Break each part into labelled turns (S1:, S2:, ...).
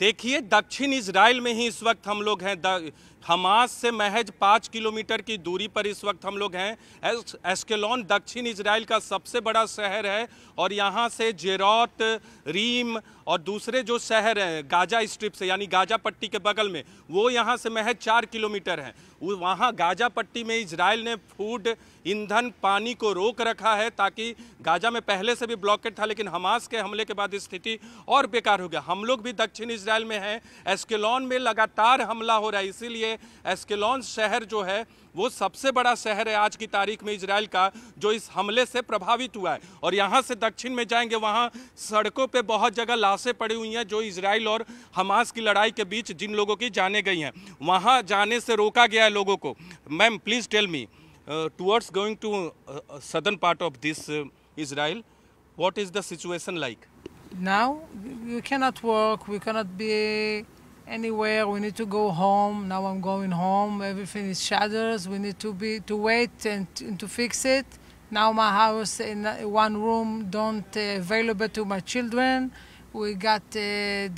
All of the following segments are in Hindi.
S1: देखिए दक्षिण इसराइल में ही इस वक्त हम लोग हैं हमास से महज पाँच किलोमीटर की दूरी पर इस वक्त हम लोग हैं एस्केलॉन दक्षिण इसराइल का सबसे बड़ा शहर है और यहाँ से जेरोट रीम और दूसरे जो शहर हैं गाजा स्ट्रिप से यानी गाजा पट्टी के बगल में वो यहाँ से महज चार किलोमीटर हैं वहाँ गाजा पट्टी में इसराइल ने फूड ईंधन पानी को रोक रखा है ताकि गाजा में पहले से भी ब्लॉकेट था लेकिन हमास के हमले के बाद स्थिति और बेकार हो गया हम लोग भी दक्षिण इसराइल में हैं एस्केलॉन में लगातार हमला हो रहा है इसीलिए एस्केलॉन शहर जो है वो सबसे बड़ा शहर है आज की तारीख में इसराइल का जो इस हमले से प्रभावित हुआ है और यहाँ से दक्षिण में जाएंगे वहाँ सड़कों पे बहुत जगह लाशें पड़ी हुई हैं जो इसराइल और हमास की लड़ाई के बीच जिन लोगों की जाने गई हैं वहाँ जाने से रोका गया है लोगों को ma'am please tell me towards going to southern part of this Israel what is the situation like
S2: Now, we cannot work, we cannot be anywhere. We need to go home. Now I'm going home. Everything is shatters. We need to be to wait and, and to fix it. Now my house in one room don't uh, available to my children. We got uh,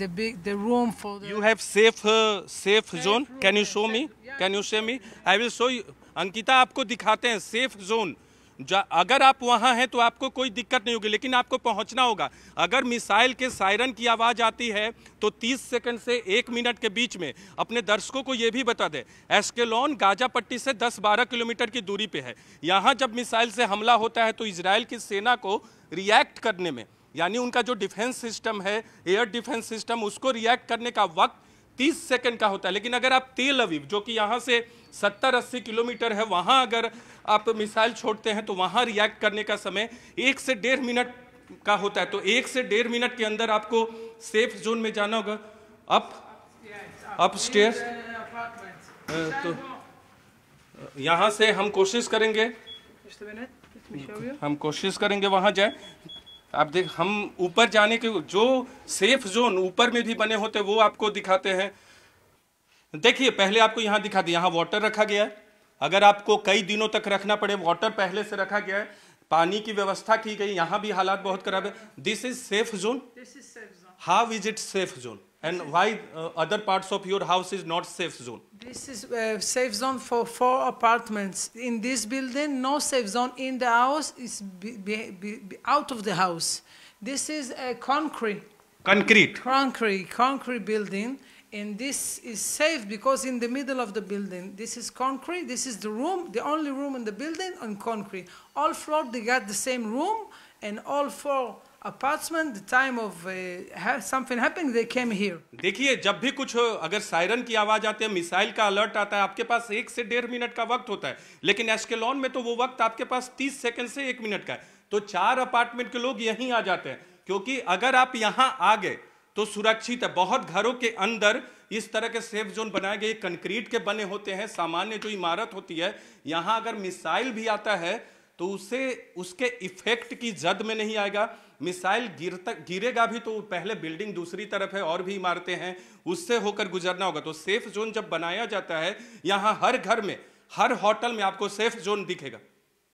S2: the big the room for the
S1: You have safe uh, safe, safe zone. Room. Can you show me? Yeah. Can you show me? I will show you. Ankita आपको दिखाते हैं safe zone. अगर आप वहाँ हैं तो आपको कोई दिक्कत नहीं होगी लेकिन आपको पहुँचना होगा अगर मिसाइल के सायरन की आवाज़ आती है तो 30 सेकंड से एक मिनट के बीच में अपने दर्शकों को ये भी बता दें एस्केलोन गाजा पट्टी से 10-12 किलोमीटर की दूरी पे है यहाँ जब मिसाइल से हमला होता है तो इसराइल की सेना को रिएक्ट करने में यानी उनका जो डिफेंस सिस्टम है एयर डिफेंस सिस्टम उसको रिएक्ट करने का वक्त तीस सेकंड का होता है लेकिन अगर आप तेल अवीव जो कि यहाँ से सत्तर अस्सी किलोमीटर है वहाँ अगर आप मिसाइल छोड़ते हैं तो वहाँ रिएक्ट करने का समय एक से डेढ़ मिनट का होता है तो एक से डेढ़ मिनट के अंदर आपको सेफ जोन में जाना होगा अप अप स्टेयर तो यहाँ से हम कोशिश करेंगे हम कोशिश करेंगे वहाँ जाए आप देख हम ऊपर जाने के जो सेफ जोन ऊपर में भी बने होते वो आपको दिखाते हैं देखिए पहले आपको यहाँ दिखा दिया यहाँ वाटर रखा गया है अगर आपको कई दिनों तक रखना पड़े वाटर पहले से रखा गया है पानी की व्यवस्था की गई यहाँ भी हालात बहुत खराब है this is safe zone how is it safe zone and why uh, other parts of your house is not safe zone
S2: this is uh, safe zone for four apartments in this building no safe zone in the house is be, be, be out of the house this is a concrete concrete concrete concrete building and this is safe because in the middle of the building this is concrete this is the room the only room in the building on concrete all floor they got the same room and all four apartment time of something uh, they came
S1: here देखिए जब भी कुछ हो, अगर सायरन की आवाज आती है मिसाइल का अलर्ट आता है आपके पास एक से डेढ़ मिनट का वक्त होता है लेकिन एस्केलोन में तो वो वक्त आपके पास तीस सेकंड से एक मिनट का है तो चार अपार्टमेंट के लोग यहीं आ जाते हैं क्योंकि अगर आप यहां आ गए तो सुरक्षित है बहुत घरों के अंदर इस तरह के सेफ जोन बनाए गए कंक्रीट के बने होते हैं सामान्य जो इमारत होती है यहां अगर मिसाइल भी आता है तो उसे उसके इफेक्ट की जद में नहीं आएगा मिसाइल गिरता गिरेगा भी तो पहले बिल्डिंग दूसरी तरफ है और भी इमारतें हैं उससे होकर गुजरना होगा तो सेफ जोन जब बनाया जाता है यहाँ हर घर में हर होटल में आपको सेफ जोन दिखेगा